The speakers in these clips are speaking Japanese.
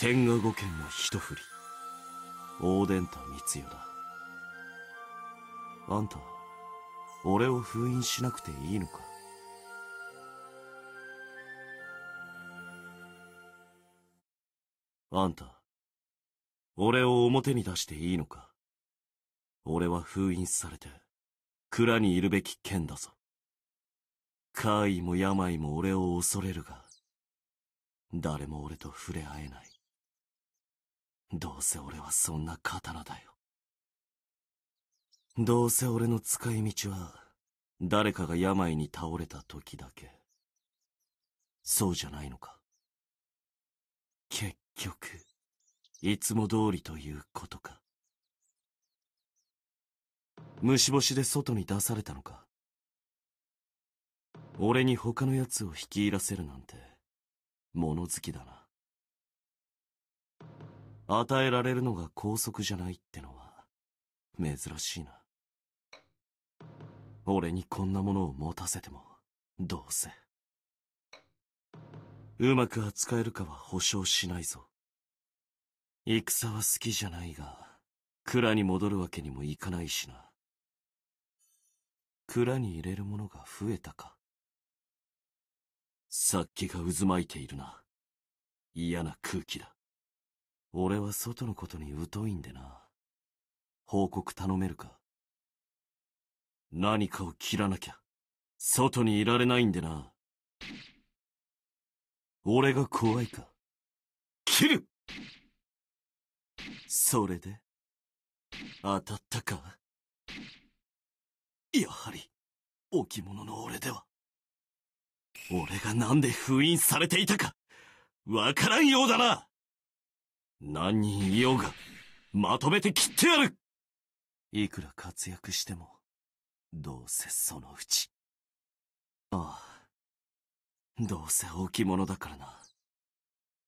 天下五剣の一振り大伝太光代だあんた俺を封印しなくていいのかあんた俺を表に出していいのか俺は封印されて蔵にいるべき剣だぞ怪異も病も俺を恐れるが誰も俺と触れ合えないどうせ俺はそんな刀だよ。どうせ俺の使い道は、誰かが病に倒れた時だけ。そうじゃないのか。結局、いつも通りということか。虫干しで外に出されたのか。俺に他の奴を引き入らせるなんて、物好きだな。与えられるのが拘束じゃないってのは、珍しいな。俺にこんなものを持たせても、どうせ。うまく扱えるかは保証しないぞ。戦は好きじゃないが、蔵に戻るわけにもいかないしな。蔵に入れるものが増えたか。殺気が渦巻いているな。嫌な空気だ。俺は外のことに疎いんでな。報告頼めるか何かを切らなきゃ、外にいられないんでな。俺が怖いか切るそれで当たったかやはり、置物の俺では。俺がなんで封印されていたか、わからんようだな何人いようが、まとめて切ってやるいくら活躍しても、どうせそのうち。ああ、どうせ置物だからな。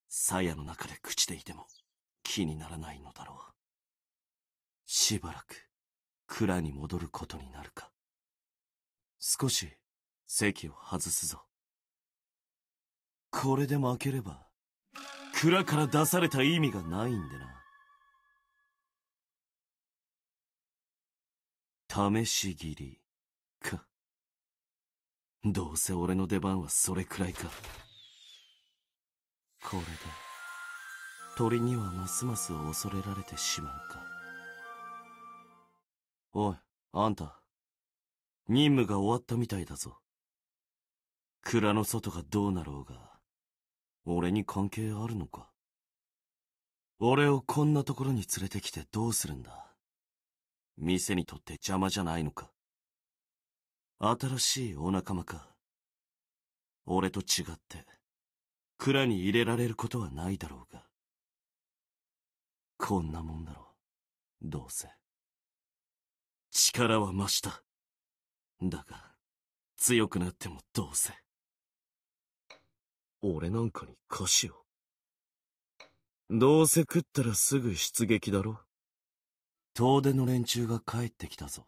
鞘の中で朽ちていても気にならないのだろう。しばらく蔵に戻ることになるか。少し席を外すぞ。これで負ければ、蔵から出された意味がないんでな。試し切り、か。どうせ俺の出番はそれくらいか。これで、鳥にはますます恐れられてしまうか。おい、あんた。任務が終わったみたいだぞ。蔵の外がどうなろうが。俺に関係あるのか俺をこんなところに連れてきてどうするんだ店にとって邪魔じゃないのか新しいお仲間か俺と違って、蔵に入れられることはないだろうが。こんなもんだろう。どうせ。力は増した。だが、強くなってもどうせ。俺なんかに貸しを。どうせ食ったらすぐ出撃だろ遠出の連中が帰ってきたぞ。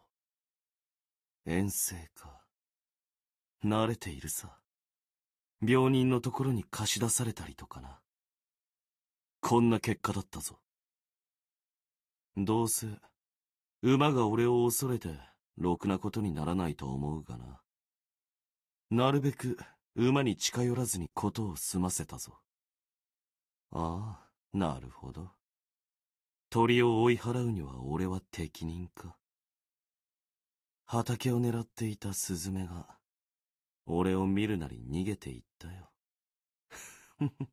遠征か。慣れているさ。病人のところに貸し出されたりとかな。こんな結果だったぞ。どうせ、馬が俺を恐れて、ろくなことにならないと思うがな。なるべく馬に近寄らずにことを済ませたぞ。ああ、なるほど。鳥を追い払うには俺は適任か。畑を狙っていたスズメが、俺を見るなり逃げていったよ。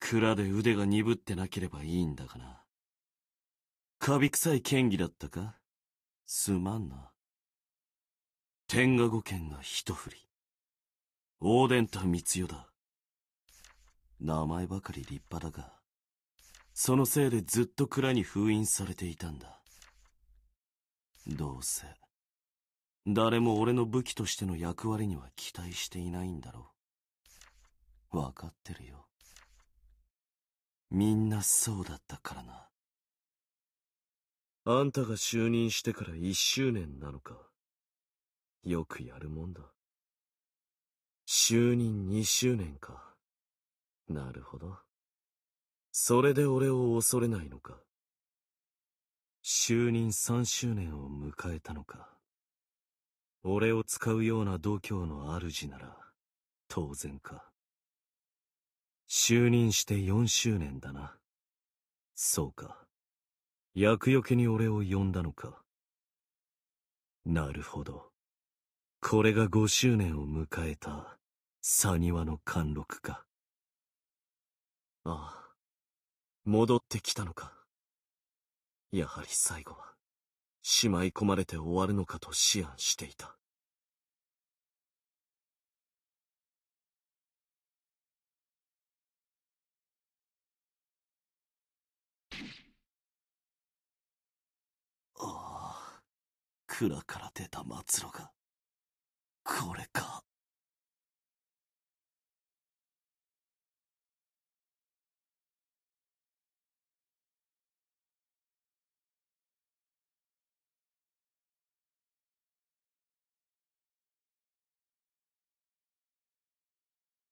蔵で腕が鈍ってなければいいんだがな。カビ臭い剣技だったかすまんな。天下五剣が一振り。オーデンタ光代だ。名前ばかり立派だが、そのせいでずっと蔵に封印されていたんだ。どうせ、誰も俺の武器としての役割には期待していないんだろう。わかってるよ。みんなそうだったからな。あんたが就任してから一周年なのか。よくやるもんだ。就任2周年か。なるほど。それで俺を恐れないのか。就任3周年を迎えたのか。俺を使うような度胸の主なら、当然か。就任して4周年だな。そうか。厄除けに俺を呼んだのか。なるほど。これが5周年を迎えたサニワの貫禄か。ああ、戻ってきたのか。やはり最後は、しまい込まれて終わるのかと思案していた。ああ、蔵から出た末路が、これか。